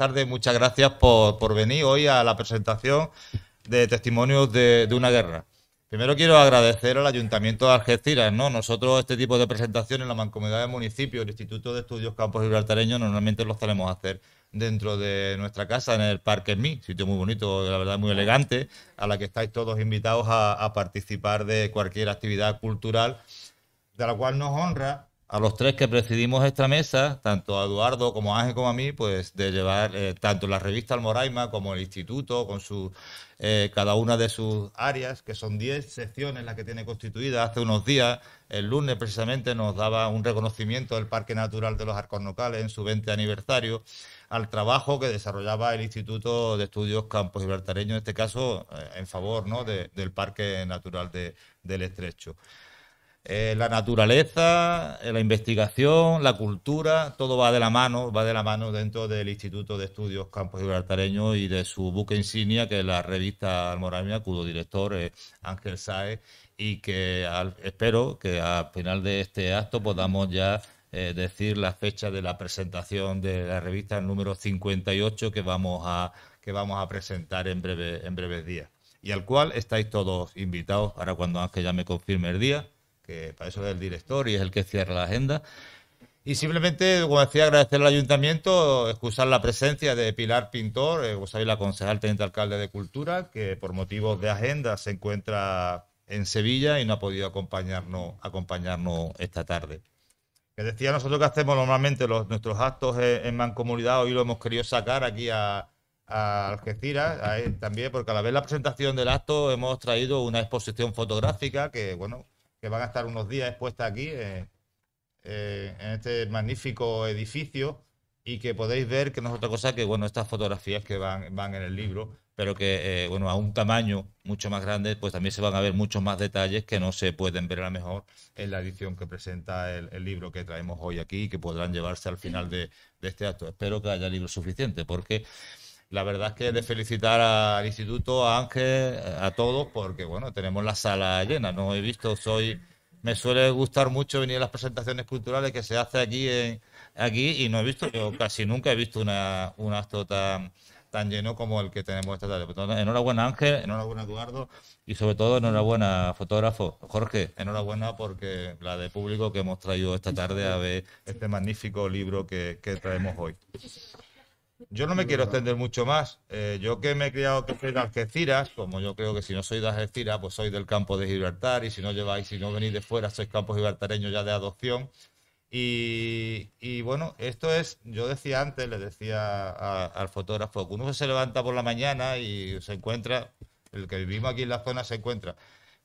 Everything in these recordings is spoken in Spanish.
tardes. Muchas gracias por, por, venir hoy a la presentación de testimonios de, una guerra. Primero quiero agradecer al Ayuntamiento de Algeciras, ¿no? Nosotros este tipo de presentaciones, en la Mancomunidad de Municipios, el Instituto de Estudios Campos Gibraltareños, normalmente los tenemos hacer dentro de nuestra casa, en el Parque Mí, sitio muy bonito, la verdad muy elegante, a la que estáis todos invitados a, a participar de cualquier actividad cultural, de la cual nos honra a los tres que presidimos esta mesa, tanto a Eduardo como a Ángel como a mí, pues de llevar eh, tanto la revista Almoraima como el instituto, con su, eh, cada una de sus áreas, que son 10 secciones las que tiene constituida. Hace unos días, el lunes precisamente, nos daba un reconocimiento del Parque Natural de los Arcos Nocales en su 20 aniversario al trabajo que desarrollaba el Instituto de Estudios Campos Libertareños, en este caso eh, en favor ¿no? del Parque Natural del Estrecho. Eh, la naturaleza, eh, la investigación, la cultura, todo va de la mano, va de la mano dentro del Instituto de Estudios Campos Gibraltareños y de su buque insignia, que es la revista Almoramia, cuyo director es Ángel Saez, y que espero que al final de este acto podamos ya eh, decir la fecha de la presentación de la revista número 58 que vamos a, que vamos a presentar en, breve, en breves días y al cual estáis todos invitados ahora cuando Ángel ya me confirme el día que para eso es el director y es el que cierra la agenda. Y simplemente, como decía, agradecer al ayuntamiento, excusar la presencia de Pilar Pintor, vos eh, sabéis, la concejal teniente alcalde de Cultura, que por motivos de agenda se encuentra en Sevilla y no ha podido acompañarnos, acompañarnos esta tarde. Que decía nosotros que hacemos normalmente los, nuestros actos en, mancomunidad, hoy lo hemos querido sacar aquí a, Algeciras también, porque a la vez la presentación del acto hemos traído una exposición fotográfica que, bueno, que van a estar unos días expuestas aquí, eh, eh, en este magnífico edificio, y que podéis ver que no es otra cosa que, bueno, estas fotografías que van, van en el libro, pero que, eh, bueno, a un tamaño mucho más grande, pues también se van a ver muchos más detalles que no se pueden ver a lo mejor en la edición que presenta el, libro que traemos hoy aquí y que podrán llevarse al final de, de este acto. Espero que haya libro suficiente porque la verdad es que de felicitar al instituto, a Ángel, a todos, porque bueno, tenemos la sala llena. No he visto, soy. Me suele gustar mucho venir a las presentaciones culturales que se hace aquí aquí y no he visto, yo casi nunca he visto una, un acto tan, tan lleno como el que tenemos esta tarde. enhorabuena Ángel, enhorabuena Eduardo y sobre todo enhorabuena fotógrafo Jorge, enhorabuena porque la de público que hemos traído esta tarde a ver este magnífico libro que, que traemos hoy. Yo no me quiero extender mucho más. Eh, yo que me he criado que soy de Algeciras, como yo creo que si no soy de Algeciras, pues soy del campo de Gibraltar, y si no lleváis, si no venís de fuera, sois campos gibraltareños ya de adopción. Y, bueno, esto es, yo decía antes, le decía al fotógrafo, que uno se levanta por la mañana y se encuentra, el que vivimos aquí en la zona se encuentra,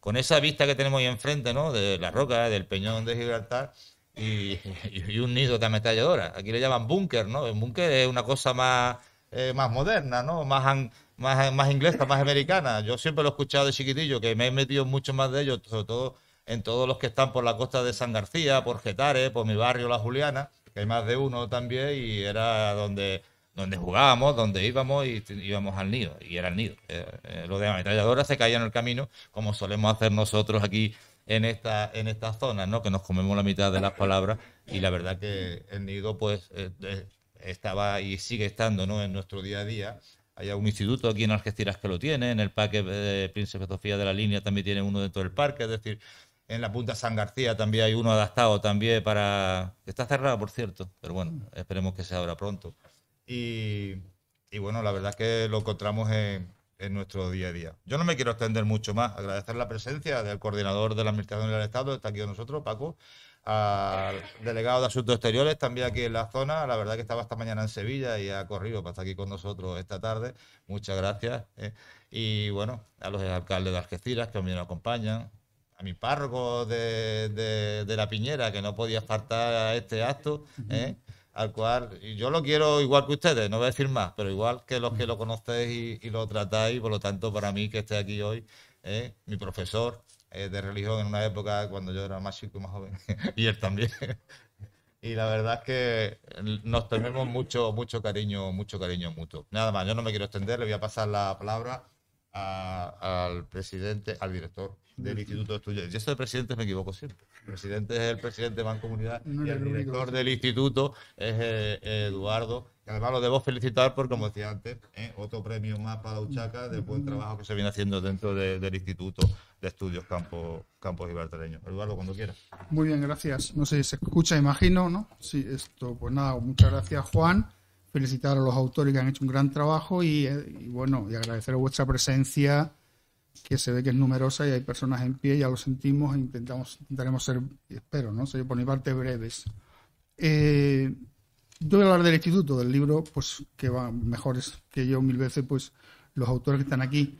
con esa vista que tenemos ahí enfrente, ¿no? De la roca, del peñón de Gibraltar, y, un nido de ametralladora. Aquí le llaman búnker, ¿no? El búnker es una cosa más, eh, más moderna, ¿no? Más, más, más inglesa, más americana. Yo siempre lo he escuchado de chiquitillo, que me he metido mucho más de ellos, sobre todo en todos los que están por la costa de San García, por Getare, por mi barrio La Juliana, que hay más de uno también, y era donde, donde jugábamos, donde íbamos y íbamos al nido, y era el nido. Eh, eh de ametralladora se caían en el camino, como solemos hacer nosotros aquí en esta, en esta zona ¿no? Que nos comemos la mitad de las palabras y la verdad que el nido, pues, eh, eh, estaba y sigue estando, ¿no? En nuestro día a día. Hay un instituto aquí en Algeciras que lo tiene, en el parque de Príncipe Sofía de la Línea también tiene uno dentro del parque, es decir, en la Punta San García también hay uno adaptado también para... Está cerrado, por cierto, pero bueno, mm. esperemos que se abra pronto. Y, y bueno, la verdad que lo encontramos en, en nuestro día a día. Yo no me quiero extender mucho más, agradecer la presencia del coordinador de la Administración del Estado, está aquí con nosotros, Paco, al delegado de Asuntos Exteriores, también aquí en la zona, la verdad que estaba esta mañana en Sevilla y ha corrido para estar aquí con nosotros esta tarde, muchas gracias. ¿eh? Y bueno, a los alcaldes de Algeciras que también nos acompañan, a mi párroco de, La Piñera, que no podía faltar a este acto. ¿eh? al cual y yo lo quiero igual que ustedes, no voy a decir más, pero igual que los que mm. lo conocéis y, lo tratáis, por lo tanto, para mí que esté aquí hoy, eh, mi profesor eh, de religión en una época cuando yo era más chico y más joven, y él también. y la verdad es que nos tenemos mucho, mucho cariño, mucho cariño mutuo. Nada más, yo no me quiero extender, le voy a pasar la palabra al presidente, al director del Instituto de Estudios. Yo soy presidente, me equivoco siempre. El presidente es el presidente de Bancomunidad y el director del instituto es eh, Eduardo. además lo debo felicitar por, como decía antes, eh, otro premio más para Uchaca del buen trabajo que se viene haciendo dentro del Instituto de Estudios Campo, y Ibertareños. Eduardo, cuando quieras. Muy bien, gracias. No sé si se escucha, imagino, ¿no? Sí, esto, pues nada, muchas gracias, Juan felicitar a los autores que han hecho un gran trabajo y, eh, bueno, y agradecer vuestra presencia que se ve que es numerosa y hay personas en pie, ya lo sentimos e intentamos, intentaremos ser, espero, ¿no? sé, por mi parte breves. Eh, yo voy a hablar del instituto, del libro, pues que va mejores que yo mil veces, pues los autores que están aquí.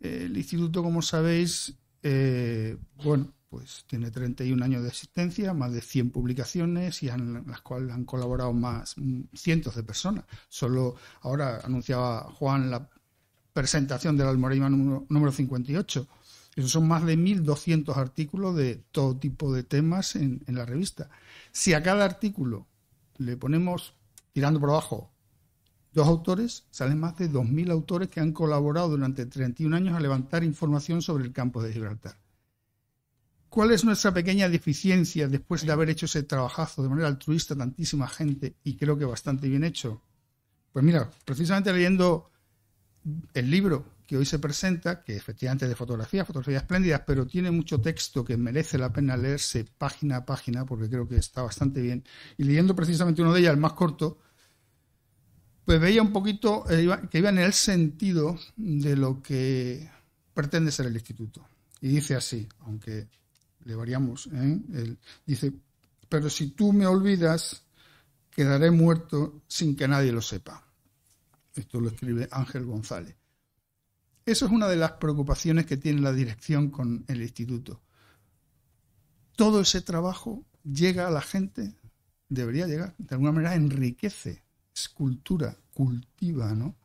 Eh, el instituto, como sabéis, eh, bueno, pues tiene 31 años de existencia, más de 100 publicaciones y en las cuales han colaborado más cientos de personas. Solo ahora anunciaba Juan la presentación del Almoraima número, 58. Esos son más de 1.200 artículos de todo tipo de temas en, en, la revista. Si a cada artículo le ponemos, tirando por abajo, dos autores, salen más de 2.000 autores que han colaborado durante 31 años a levantar información sobre el campo de Gibraltar. ¿Cuál es nuestra pequeña deficiencia después de haber hecho ese trabajazo de manera altruista tantísima gente y creo que bastante bien hecho? Pues mira, precisamente leyendo el libro que hoy se presenta, que efectivamente es de fotografía, fotografías espléndidas, pero tiene mucho texto que merece la pena leerse página a página, porque creo que está bastante bien. Y leyendo precisamente uno de ellas, el más corto, pues veía un poquito eh, que iba en el sentido de lo que pretende ser el instituto. Y dice así, aunque le variamos, ¿eh? dice, pero si tú me olvidas, quedaré muerto sin que nadie lo sepa. Esto lo escribe Ángel González. Eso es una de las preocupaciones que tiene la dirección con el instituto. Todo ese trabajo llega a la gente, debería llegar, de alguna manera enriquece, escultura, cultiva, ¿no?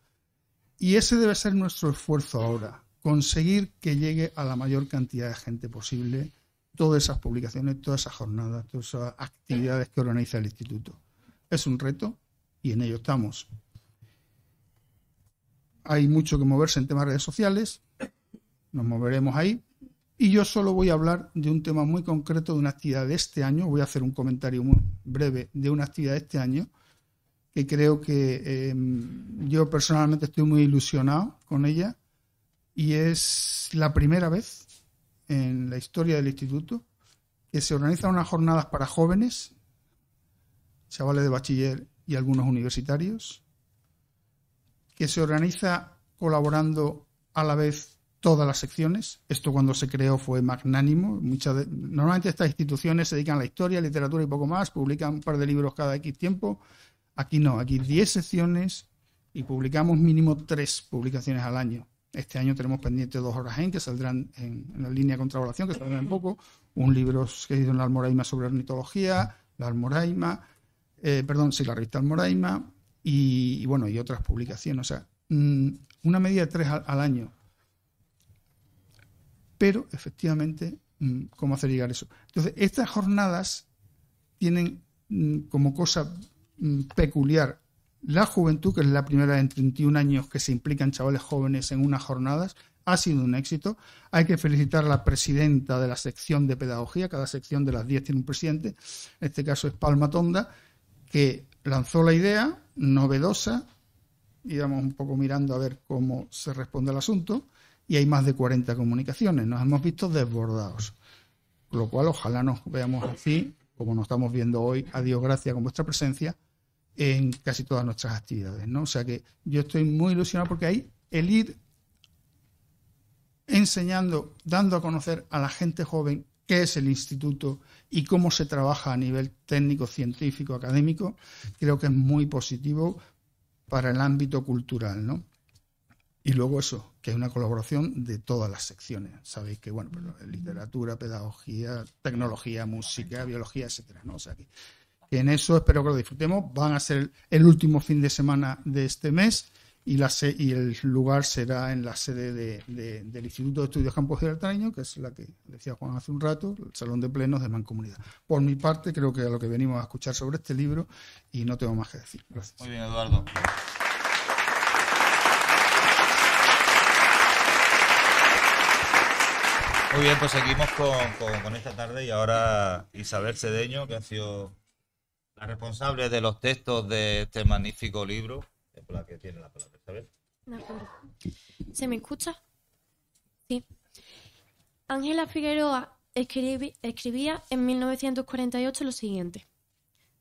Y ese debe ser nuestro esfuerzo ahora, conseguir que llegue a la mayor cantidad de gente posible todas esas publicaciones, todas esas jornadas, todas esas actividades que organiza el instituto. Es un reto y en ello estamos hay mucho que moverse en temas de redes sociales, nos moveremos ahí. Y yo solo voy a hablar de un tema muy concreto, de una actividad de este año. Voy a hacer un comentario muy breve de una actividad de este año que creo que em, yo personalmente estoy muy ilusionado con ella y es la primera vez en la historia del instituto que se organizan unas jornadas para jóvenes, chavales de bachiller y algunos universitarios, que se organiza colaborando a la vez todas las secciones. Esto cuando se creó fue magnánimo. normalmente estas instituciones se dedican a la historia, literatura y poco más, publican un par de libros cada X tiempo. Aquí no, aquí 10 secciones y publicamos mínimo 3 publicaciones al año. Este año tenemos pendiente dos horas en que saldrán en, la línea de oración, que saldrán en poco, un libro que en la Almoraima sobre ornitología, la Almoraima, eh, perdón, sí, la revista Almoraima, y, bueno, y otras publicaciones, o sea, mm, una media de tres al, año. Pero efectivamente, mm, ¿cómo hacer llegar eso? Entonces, estas jornadas tienen mm, como cosa peculiar la juventud, que es la primera en 31 años que se implican chavales jóvenes en unas jornadas, ha sido un éxito. Hay que felicitar a la presidenta de la sección de pedagogía, cada sección de las 10 tiene un presidente, en este caso es Palma Tonda, que lanzó la idea, novedosa, íbamos un poco mirando a ver cómo se responde al asunto, y hay más de 40 comunicaciones, nos hemos visto desbordados, lo cual ojalá nos veamos así, como nos estamos viendo hoy, a Dios gracias con vuestra presencia, en casi todas nuestras actividades, ¿no? O sea que yo estoy muy ilusionado porque ahí el ir enseñando, dando a conocer a la gente joven qué es el instituto y cómo se trabaja a nivel técnico, científico, académico, creo que es muy positivo para el ámbito cultural, Y luego eso, que es una colaboración de todas las secciones. Sabéis que, bueno, pues, literatura, pedagogía, tecnología, música, biología, etcétera, ¿no? en eso espero que lo disfrutemos. Van a ser el último fin de semana de este mes y, la y el lugar será en la sede del Instituto de Estudios Campos Altaño, que es la que decía Juan hace un rato, el Salón de Plenos de Mancomunidad. Por mi parte, creo que es lo que venimos a escuchar sobre este libro y no tengo más que decir. Gracias. Muy bien, Eduardo. Muy bien, pues seguimos con, con, esta tarde y ahora Isabel Cedeño, que ha sido la responsable de los textos de este magnífico libro, la tiene la ¿Se me escucha? Sí. Ángela Figueroa escribía en 1948 lo siguiente.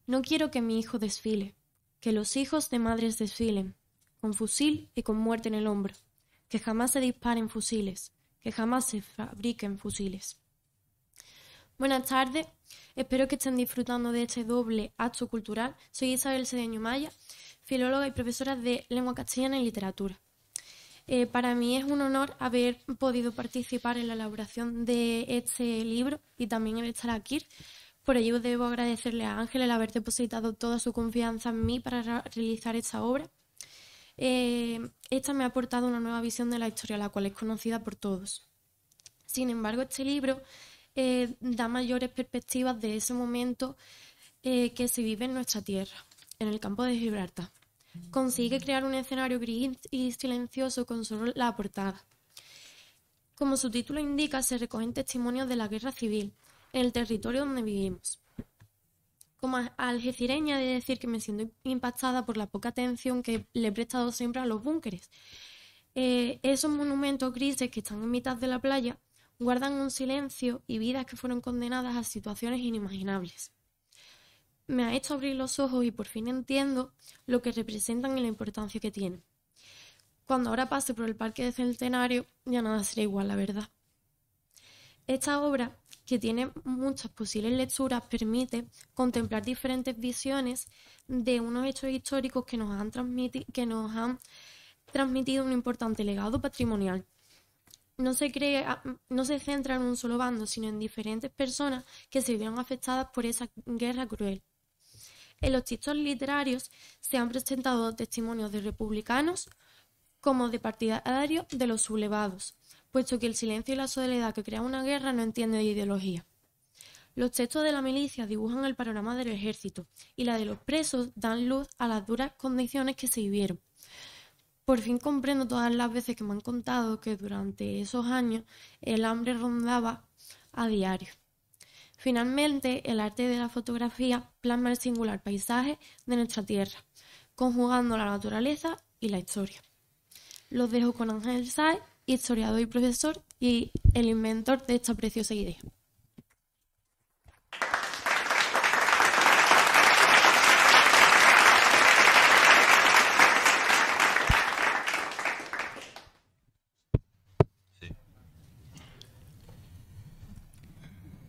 No quiero que mi hijo desfile, que los hijos de madres desfilen, con fusil y con muerte en el hombro, que jamás se disparen fusiles, que jamás se fabriquen fusiles. Buenas tardes, espero que estén disfrutando de este doble acto cultural. Soy Isabel Cedeño Maya filóloga y profesora de lengua castellana y literatura. Eh, para mí es un honor haber podido participar en la elaboración de este libro y también el estar aquí. Por ello debo agradecerle a Ángel el haber depositado toda su confianza en mí para realizar esta obra. Eh, esta me ha aportado una nueva visión de la historia, la cual es conocida por todos. Sin embargo, este libro eh, da mayores perspectivas de ese momento que se vive en nuestra tierra en el campo de Gibraltar. Consigue crear un escenario gris y silencioso con solo la portada. Como su título indica, se recogen testimonios de la guerra civil en el territorio donde vivimos. Como algecireña, he de decir que me siento impactada por la poca atención que le he prestado siempre a los búnkeres. Eh, esos monumentos grises que están en mitad de la playa guardan un silencio y vidas que fueron condenadas a situaciones inimaginables me ha hecho abrir los ojos y por fin entiendo lo que representan y la importancia que tienen. Cuando ahora pase por el Parque de Centenario, ya nada será igual, la verdad. Esta obra, que tiene muchas posibles lecturas, permite contemplar diferentes visiones de unos hechos históricos que nos han, transmitido un importante legado patrimonial. No se, ah, no se centra en un solo bando, sino en diferentes personas que se vieron afectadas por esa guerra cruel. En los textos literarios se han presentado testimonios de republicanos como de partidarios de los sublevados, puesto que el silencio y la soledad que crea una guerra no entiende de ideología. Los textos de la milicia dibujan el panorama del ejército y la de los presos dan luz a las duras condiciones que se vivieron. Por fin comprendo todas las veces que me han contado que durante esos años el hambre rondaba a diario. Finalmente, el arte de la fotografía plasma el singular paisaje de nuestra tierra, conjugando la naturaleza y la historia. Los dejo con Ángel Sáez, historiador y profesor y el inventor de esta preciosa idea.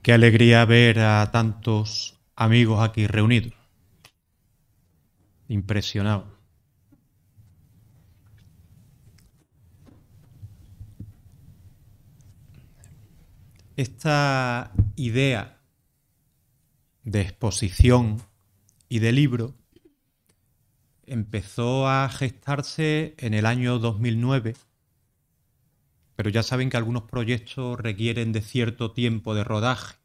Qué alegría ver a tantos amigos aquí reunidos. Impresionado. Esta idea de exposición y de libro empezó a gestarse en el año 2009 pero ya saben que algunos proyectos requieren de cierto tiempo de rodaje.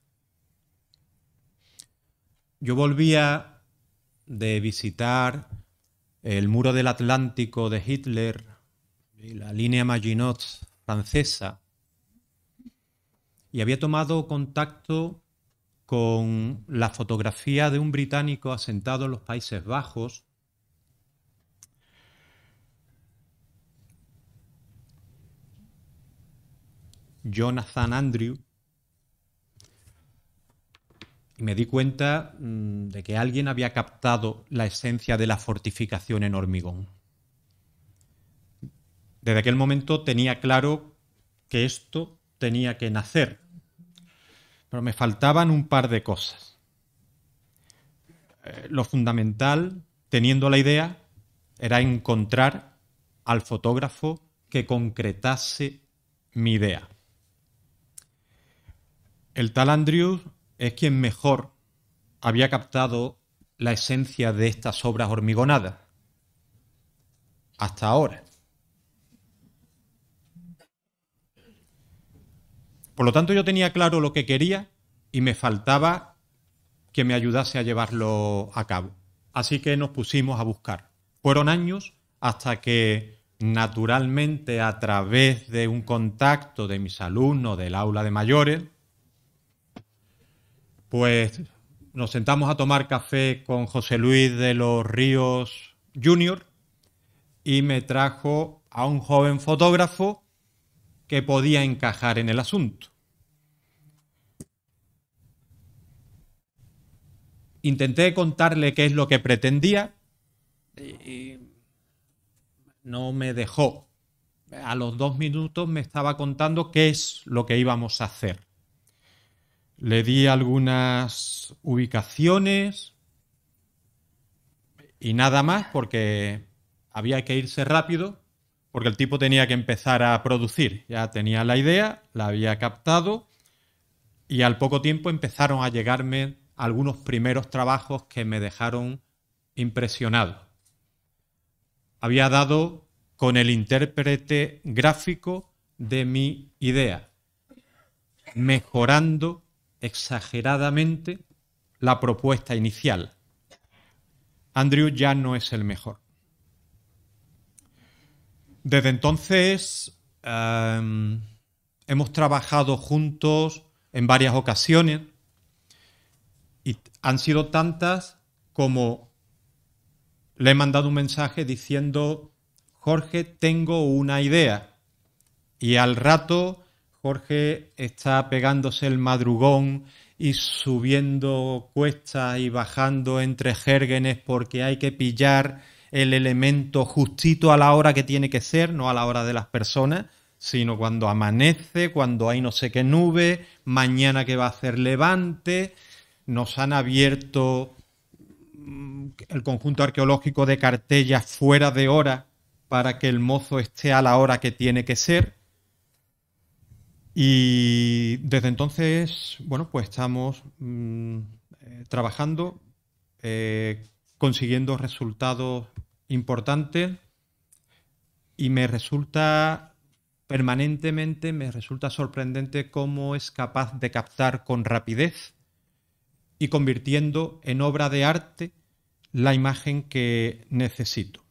Yo volvía de visitar el muro del Atlántico de Hitler y la línea Maginot francesa y había tomado contacto con la fotografía de un británico asentado en los Países Bajos Jonathan Andrew. Y me di cuenta mm, de que alguien había captado la esencia de la fortificación en hormigón. Desde aquel momento tenía claro que esto tenía que nacer, pero me faltaban un par de cosas. Eh, lo fundamental, teniendo la idea, era encontrar al fotógrafo que concretase mi idea. El tal Andrews es quien mejor había captado la esencia de estas obras hormigonadas. Hasta ahora. Por lo tanto, yo tenía claro lo que quería y me faltaba que me ayudase a llevarlo a cabo. Así que nos pusimos a buscar. Fueron años hasta que naturalmente a través de un contacto de mis alumnos del aula de mayores, pues nos sentamos a tomar café con José Luis de los Ríos Jr. y me trajo a un joven fotógrafo que podía encajar en el asunto. Intenté contarle qué es lo que pretendía y no me dejó. A los dos minutos me estaba contando qué es lo que íbamos a hacer. Le di algunas ubicaciones y nada más porque había que irse rápido porque el tipo tenía que empezar a producir. Ya tenía la idea, la había captado y al poco tiempo empezaron a llegarme algunos primeros trabajos que me dejaron impresionado. Había dado con el intérprete gráfico de mi idea, mejorando exageradamente la propuesta inicial. Andrew ya no es el mejor. Desde entonces em, hemos trabajado juntos en varias ocasiones y han sido tantas como le he mandado un mensaje diciendo, Jorge, tengo una idea. Y al rato Jorge está pegándose el madrugón y subiendo cuestas y bajando entre jérgenes porque hay que pillar el elemento justito a la hora que tiene que ser, no a la hora de las personas, sino cuando amanece, cuando hay no sé qué nube, mañana que va a hacer levante. Nos han abierto mm, el conjunto arqueológico de cartellas fuera de hora para que el mozo esté a la hora que tiene que ser. Y desde entonces, bueno, pues estamos mm, eh, trabajando, eh, consiguiendo resultados importantes y me resulta permanentemente, me resulta sorprendente cómo es capaz de captar con rapidez y convirtiendo en obra de arte la imagen que necesito.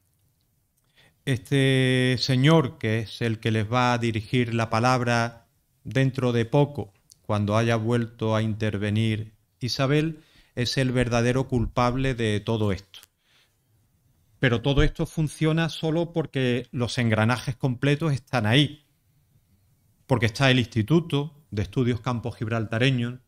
Este señor, que es el que les va a dirigir la palabra, Dentro de poco, cuando haya vuelto a intervenir Isabel, es el verdadero culpable de todo esto. Pero todo esto funciona solo porque los engranajes completos están ahí. Porque está el Instituto de Estudios Campos Gibraltareños,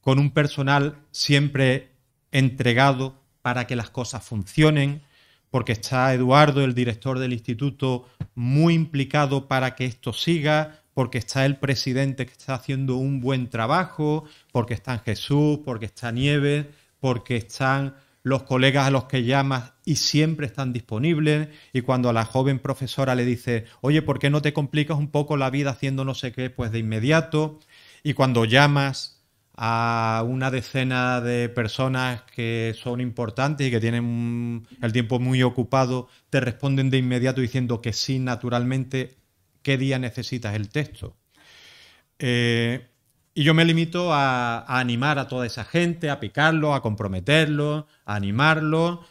con un personal siempre entregado para que las cosas funcionen, porque está Eduardo, el director del instituto, muy implicado para que esto siga, porque está el presidente que está haciendo un buen trabajo, porque está Jesús, porque está Nieves, porque están los colegas a los que llamas y siempre están disponibles. Y cuando a la joven profesora le dice, oye, ¿por qué no te complicas un poco la vida haciendo no sé qué? Pues de inmediato. Y cuando llamas a una decena de personas que son importantes y que tienen el tiempo muy ocupado, te responden de inmediato diciendo que sí, naturalmente, qué día necesitas el texto. Eh, y yo me limito a, a, animar a toda esa gente, a picarlo, a comprometerlo, a animarlo,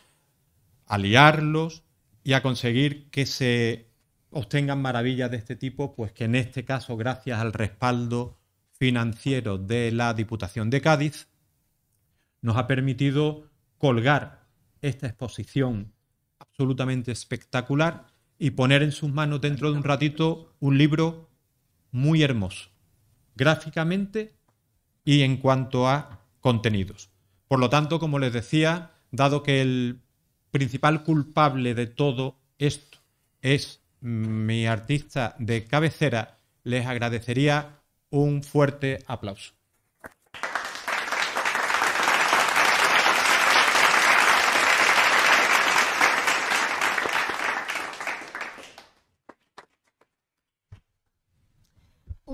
a liarlos y a conseguir que se obtengan maravillas de este tipo, pues que en este caso, gracias al respaldo financiero de la Diputación de Cádiz, nos ha permitido colgar esta exposición absolutamente espectacular y poner en sus manos dentro de un ratito un libro muy hermoso, gráficamente y en cuanto a contenidos. Por lo tanto, como les decía, dado que el principal culpable de todo esto es mi artista de cabecera, les agradecería un fuerte aplauso.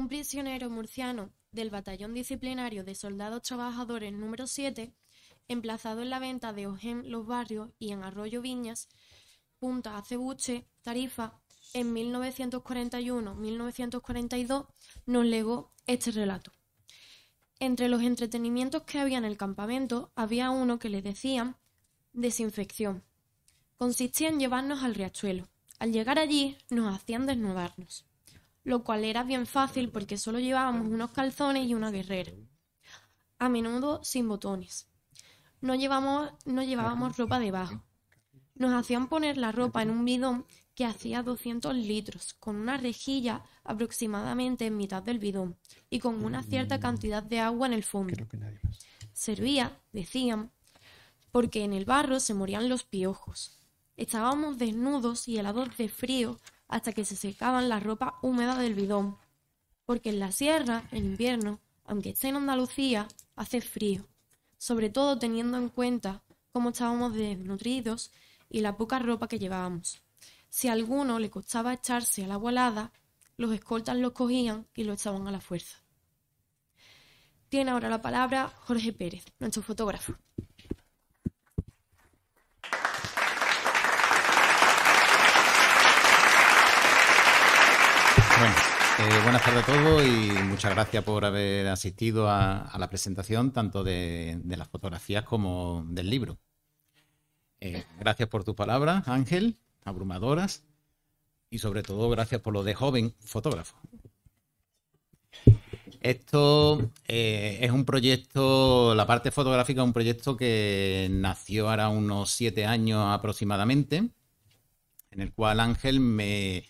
prisionero murciano del Batallón Disciplinario de Soldados Trabajadores número 7, emplazado en la venta de Ojem, Los Barrios y en Arroyo Viñas, Punta Acebuche, Tarifa, en 1941-1942, nos legó este relato. Entre los entretenimientos que había en el campamento había uno que le decían desinfección. Consistía en llevarnos al riachuelo. Al llegar allí nos hacían desnudarnos lo cual era bien fácil porque solo llevábamos unos calzones y una guerrera, a menudo sin botones. No, no llevábamos ropa debajo. Nos hacían poner la ropa en un bidón que hacía 200 litros, con una rejilla aproximadamente en mitad del bidón y con una cierta cantidad de agua en el fondo. Servía, decían, porque en el barro se morían los piojos. Estábamos desnudos y helados de frío hasta que se secaban las ropas húmedas del bidón, porque en la sierra, en invierno, aunque esté en Andalucía, hace frío, sobre todo teniendo en cuenta cómo estábamos desnutridos y la poca ropa que llevábamos. Si a alguno le costaba echarse a la volada, los escoltas los cogían y lo echaban a la fuerza. Tiene ahora la palabra Jorge Pérez, nuestro fotógrafo. buenas tardes a todos y muchas gracias por haber asistido a, la presentación tanto de, las fotografías como del libro. Eh, gracias por tus palabras, Ángel, abrumadoras, y sobre todo gracias por lo de joven fotógrafo. Esto eh, es un proyecto, la parte fotográfica es un proyecto que nació ahora unos siete años aproximadamente, en el cual Ángel me,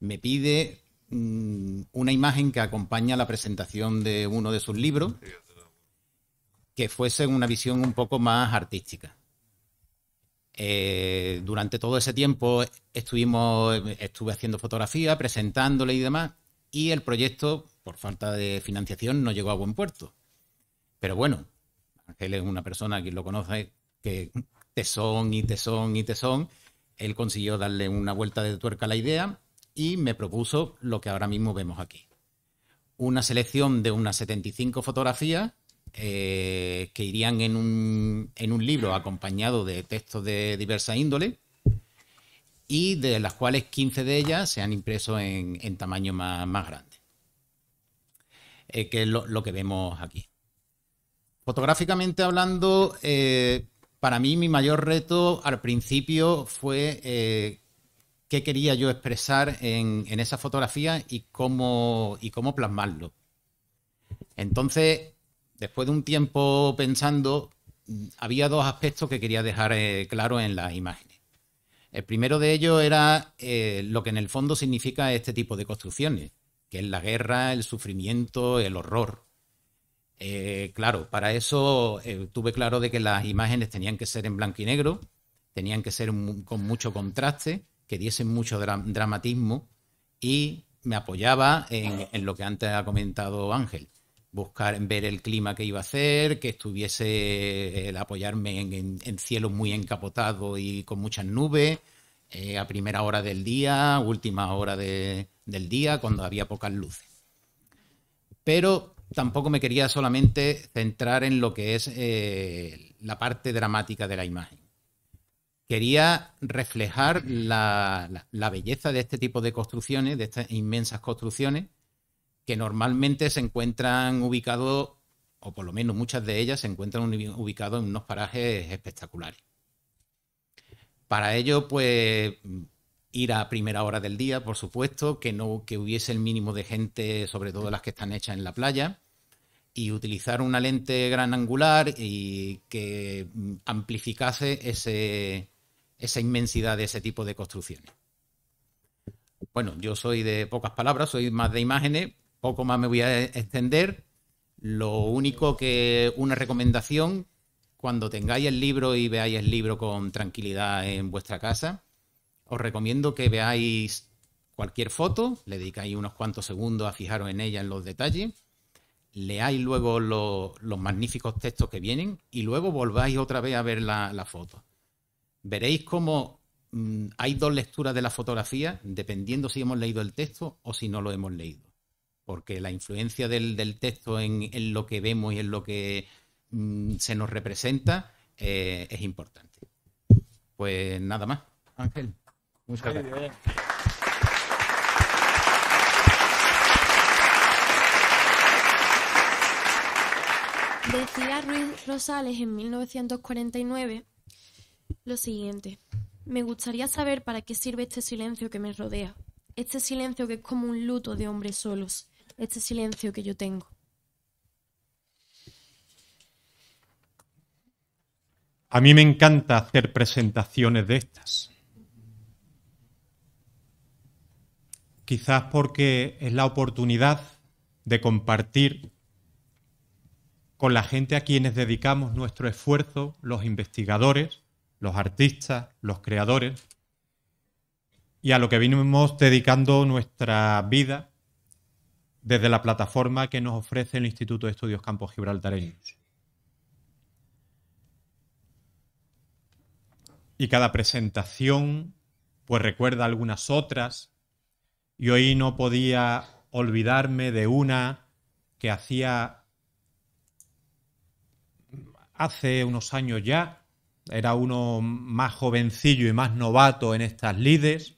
me pide Mm, una imagen que acompaña la presentación de uno de sus libros, que fuese una visión un poco más artística. Eh, durante todo ese tiempo estuvimos, estuve haciendo fotografía, presentándole y demás, y el proyecto, por falta de financiación, no llegó a buen puerto. Pero bueno, Ángel es una persona, que lo conoce, que tesón y tesón y tesón, él consiguió darle una vuelta de tuerca a la idea y me propuso lo que ahora mismo vemos aquí. Una selección de unas 75 fotografías eh, que irían en un, en un libro acompañado de textos de diversa índole y de las cuales 15 de ellas se han impreso en, tamaño más, grande, eh, que es lo, que vemos aquí. Fotográficamente hablando, eh, para mí mi mayor reto al principio fue qué quería yo expresar en, esa fotografía y cómo, y cómo plasmarlo. Entonces, después de un tiempo pensando, mm, había dos aspectos que quería dejar eh, claro en las imágenes. El primero de ellos era eh, lo que en el fondo significa este tipo de construcciones, que es la guerra, el sufrimiento, el horror. Eh, claro, para eso tuve claro de que las imágenes tenían que ser en blanco y negro, tenían que ser con mucho contraste que diesen mucho dramatismo y me apoyaba en, lo que antes ha comentado Ángel. Buscar, ver el clima que iba a hacer, que estuviese el apoyarme en, cielos muy encapotados y con muchas nubes, eh, a primera hora del día, última hora del día, cuando había pocas luces. Pero tampoco me quería solamente centrar en lo que es eh, la parte dramática de la imagen quería reflejar la, belleza de este tipo de construcciones, de estas inmensas construcciones, que normalmente se encuentran ubicados, o por lo menos muchas de ellas se encuentran ubicados en unos parajes espectaculares. Para ello, pues ir a primera hora del día, por supuesto, que no que hubiese el mínimo de gente, sobre todo las que están hechas en la playa, y utilizar una lente gran angular y que mm, amplificase ese, esa inmensidad de ese tipo de construcciones. Bueno, yo soy de pocas palabras, soy más de imágenes, poco más me voy a e-, extender. Lo único que una recomendación, cuando tengáis el libro y veáis el libro con tranquilidad en vuestra casa, os recomiendo que veáis cualquier foto, le dedicáis unos cuantos segundos a fijaros en ella, en los detalles, leáis luego los magníficos textos que vienen y luego volváis otra vez a ver la foto veréis cómo mm, hay dos lecturas de la fotografía, dependiendo si hemos leído el texto o si no lo hemos leído. Porque la influencia del, texto en, lo que vemos y en lo que mm, se nos representa eh, es importante. Pues nada más, Ángel. Muchas gracias. Decía Ruiz Rosales en 1949 lo siguiente. Me gustaría saber para qué sirve este silencio que me rodea. Este silencio que es como un luto de hombres solos. Este silencio que yo tengo. A mí me encanta hacer presentaciones de estas. Quizás porque es la oportunidad de compartir con la gente a quienes dedicamos nuestro esfuerzo, los investigadores, los artistas, los creadores, y a lo que vinimos dedicando nuestra vida desde la plataforma que nos ofrece el Instituto de Estudios Campos Gibraltareños. Y cada presentación pues recuerda algunas otras, y hoy no podía olvidarme de una que hacía hace unos años ya, era uno más jovencillo y más novato en estas lides.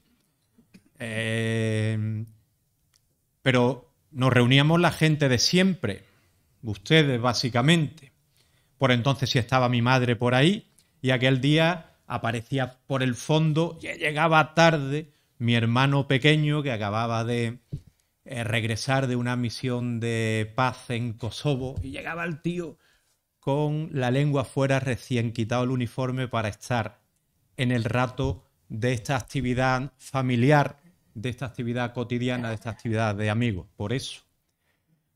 Eh, pero nos reuníamos la gente de siempre, ustedes básicamente. Por entonces sí estaba mi madre por ahí y aquel día aparecía por el fondo, y llegaba tarde, mi hermano pequeño que acababa de eh, regresar de una misión de paz en Kosovo y llegaba el tío con la lengua fuera recién quitado el uniforme para estar en el rato de esta actividad familiar, de esta actividad cotidiana, de esta actividad de amigos. Por eso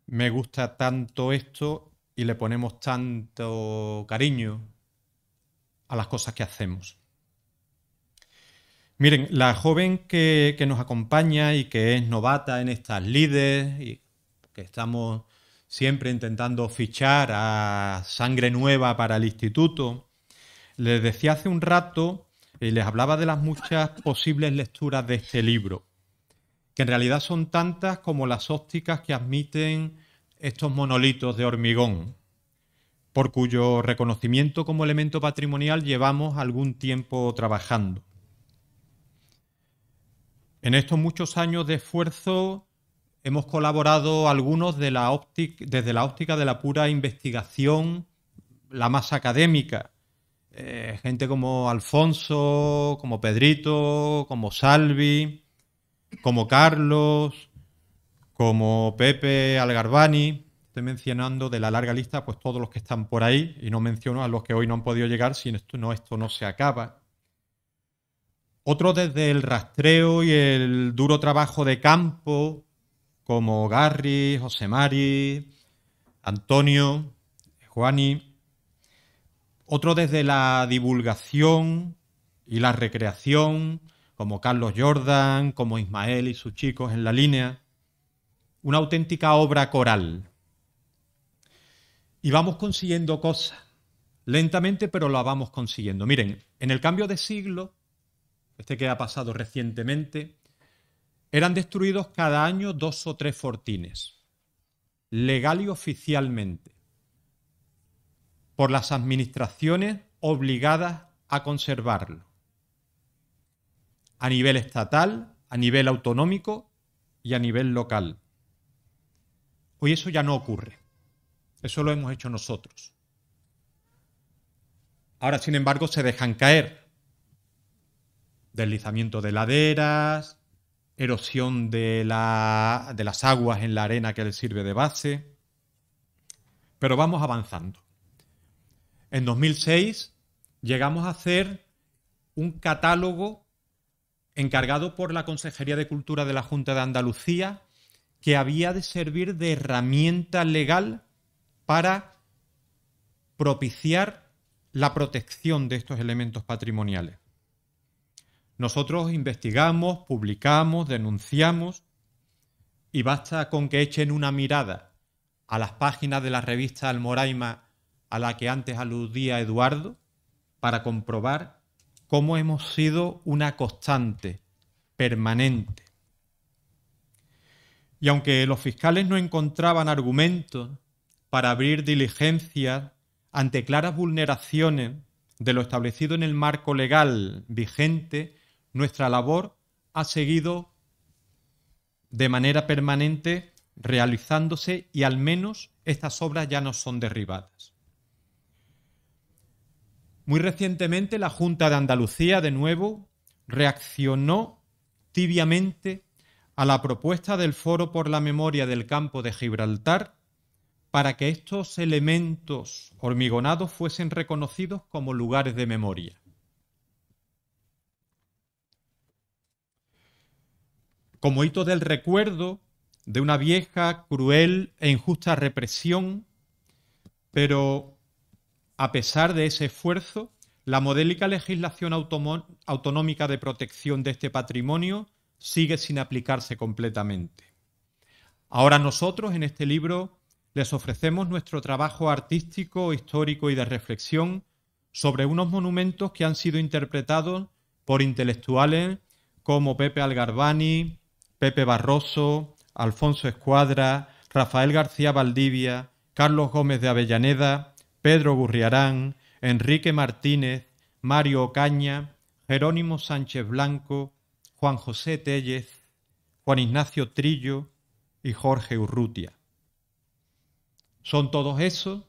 me gusta tanto esto y le ponemos tanto cariño a las cosas que hacemos. Miren, la joven que, nos acompaña y que es novata en estas líderes y que estamos siempre intentando fichar a sangre nueva para el instituto. Les decía hace un rato y eh, les hablaba de las muchas posibles lecturas de este libro, que en realidad son tantas como las ópticas que admiten estos monolitos de hormigón, por cuyo reconocimiento como elemento patrimonial llevamos algún tiempo trabajando. En estos muchos años de esfuerzo hemos colaborado algunos desde la óptica de la pura investigación, la más académica. Eh, gente como Alfonso, como Pedrito, como Salvi, como Carlos, como Pepe Algarbani. Estoy mencionando de la larga lista pues todos los que están por ahí y no menciono a los que hoy no han podido llegar si esto no, esto no se acaba. Otro desde el rastreo y el duro trabajo de campo, como Garry, José Mari, Antonio, Juani. Otro desde la divulgación y la recreación, como Carlos Jordan, como Ismael y sus chicos en la línea. Una auténtica obra coral. Y vamos consiguiendo cosas, lentamente, pero la vamos consiguiendo. Miren, en el cambio de siglo, este que ha pasado recientemente, eran destruidos cada año dos o tres fortines, legal y oficialmente, por las administraciones obligadas a conservarlo, a nivel estatal, a nivel autonómico y a nivel local. Hoy eso ya no ocurre. Eso lo hemos hecho nosotros. Ahora, sin embargo, se dejan caer. Deslizamiento de laderas, erosión de, las aguas en la arena que le sirve de base. Pero vamos avanzando. En 2006 llegamos a hacer un catálogo encargado por la Consejería de Cultura de la Junta de Andalucía que había de servir de herramienta legal para propiciar la protección de estos elementos patrimoniales. Nosotros investigamos, publicamos, denunciamos y basta con que echen una mirada a las páginas de la revista Almoraima a la que antes aludía Eduardo para comprobar cómo hemos sido una constante, permanente. Y aunque los fiscales no encontraban argumentos para abrir diligencias ante claras vulneraciones de lo establecido en el marco legal vigente, nuestra labor ha seguido de manera permanente realizándose y al menos estas obras ya no son derribadas. Muy recientemente la Junta de Andalucía, de nuevo, reaccionó tibiamente a la propuesta del Foro por la Memoria del Campo de Gibraltar para que estos elementos hormigonados fuesen reconocidos como lugares de memoria. como hito del recuerdo de una vieja, cruel e injusta represión, pero a pesar de ese esfuerzo, la modélica legislación autonómica de protección de este patrimonio sigue sin aplicarse completamente. Ahora nosotros en este libro les ofrecemos nuestro trabajo artístico, histórico y de reflexión sobre unos monumentos que han sido interpretados por intelectuales como Pepe Algarbani, Pepe Barroso, Alfonso Escuadra, Rafael García Valdivia, Carlos Gómez de Avellaneda, Pedro Burriarán, Enrique Martínez, Mario Ocaña, Jerónimo Sánchez Blanco, Juan José Tellez, Juan Ignacio Trillo y Jorge Urrutia. Son todos esos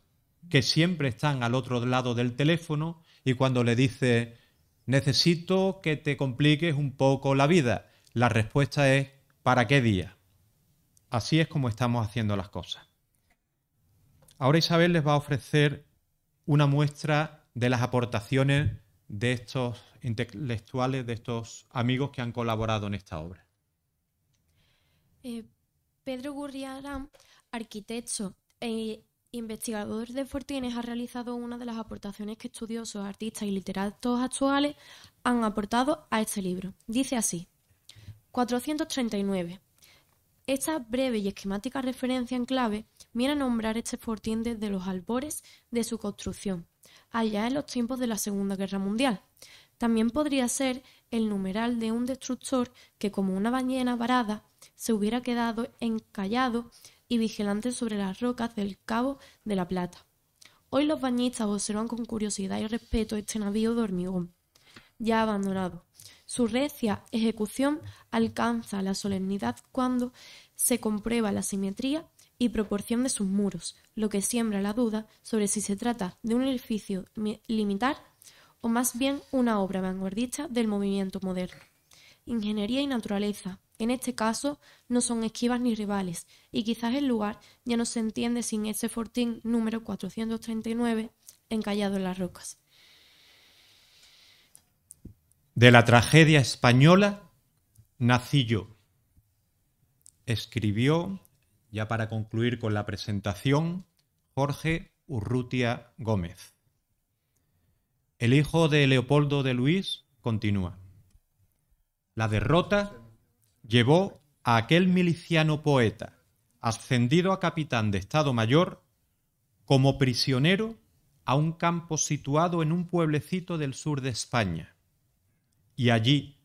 que siempre están al otro lado del teléfono y cuando le dice necesito que te compliques un poco la vida, la respuesta es ¿Para qué día? Así es como estamos haciendo las cosas. Ahora Isabel les va a ofrecer una muestra de las aportaciones de estos intelectuales, de estos amigos que han colaborado en esta obra. Eh, Pedro Gurriarán, arquitecto e investigador de Fortines, ha realizado una de las aportaciones que estudiosos, artistas y literatos actuales han aportado a este libro. Dice así. 439. Esta breve y esquemática referencia en clave viene a nombrar este fortín desde los albores de su construcción, allá en los tiempos de la Segunda Guerra Mundial. También podría ser el numeral de un destructor que, como una ballena varada, se hubiera quedado encallado y vigilante sobre las rocas del Cabo de la Plata. Hoy los bañistas observan con curiosidad y respeto este navío de hormigón, ya abandonado, su recia ejecución alcanza la solemnidad cuando se comprueba la simetría y proporción de sus muros, lo que siembra la duda sobre si se trata de un edificio limitar o más bien una obra vanguardista del movimiento moderno. Ingeniería y naturaleza, en este caso, no son esquivas ni rivales, y quizás el lugar ya no se entiende sin ese fortín número 439 encallado en las rocas. De la tragedia española nací yo. Escribió, ya para concluir con la presentación, Jorge Urrutia Gómez. El hijo de Leopoldo de Luis continúa. La derrota llevó a aquel miliciano poeta, ascendido a capitán de Estado Mayor, como prisionero a un campo situado en un pueblecito del sur de España y allí,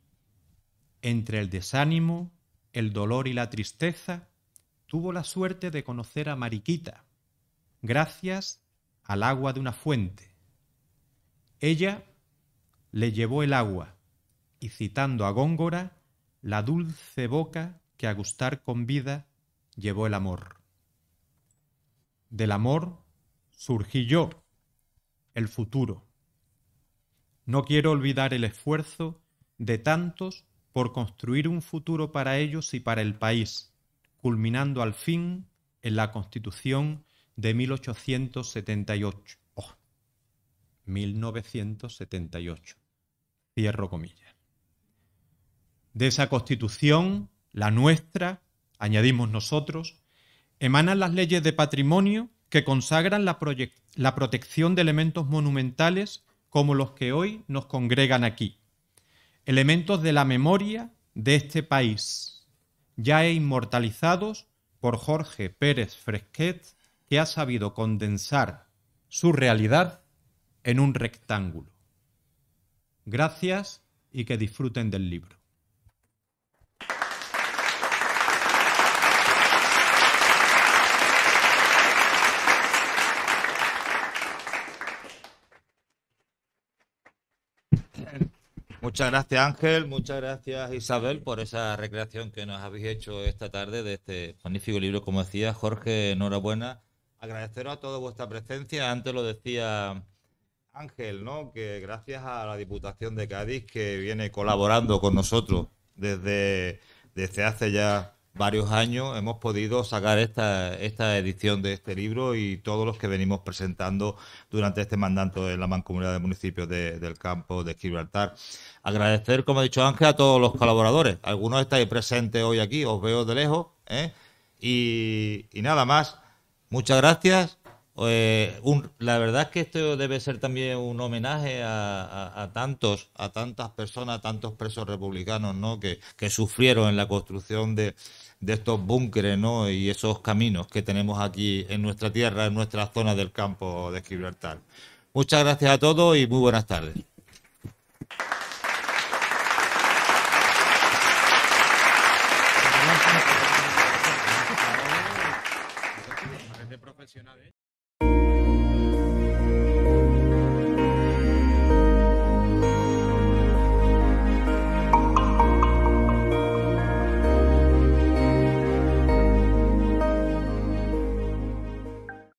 entre el desánimo, el dolor y la tristeza, tuvo la suerte de conocer a Mariquita, gracias al agua de una fuente. Ella le llevó el agua y citando a Góngora, la dulce boca que a gustar con vida llevó el amor. Del amor surgí yo, el futuro. No quiero olvidar el esfuerzo de tantos por construir un futuro para ellos y para el país, culminando al fin en la Constitución de 1878. 1978. Cierro comillas. De esa Constitución, la nuestra, añadimos nosotros, emanan las leyes de patrimonio que consagran la protección de elementos monumentales como los que hoy nos congregan aquí elementos de la memoria de este país, ya inmortalizados por Jorge Pérez Fresquet, que ha sabido condensar su realidad en un rectángulo. Gracias y que disfruten del libro. Muchas gracias Ángel, muchas gracias Isabel por esa recreación que nos habéis hecho esta tarde de este magnífico libro. Como decía Jorge, enhorabuena. Agradeceros a todos vuestra presencia. Antes lo decía Ángel, ¿no? que gracias a la Diputación de Cádiz que viene colaborando con nosotros desde, desde hace ya varios años hemos podido sacar esta, esta edición de este libro y todos los que venimos presentando durante este mandato en la Mancomunidad de Municipios del Campo de Gibraltar. Agradecer, como ha dicho Ángel, a todos los colaboradores. Algunos estáis presentes hoy aquí, os veo de lejos. ¿eh? Y, nada más, muchas gracias. Eh, la verdad es que esto debe ser también un homenaje a, tantos, a tantas personas, a tantos presos republicanos ¿no? que sufrieron en la construcción de, de estos búnkeres ¿no? y esos caminos que tenemos aquí en nuestra tierra, en nuestra zona del campo de Gibraltar. Muchas gracias a todos y muy buenas tardes.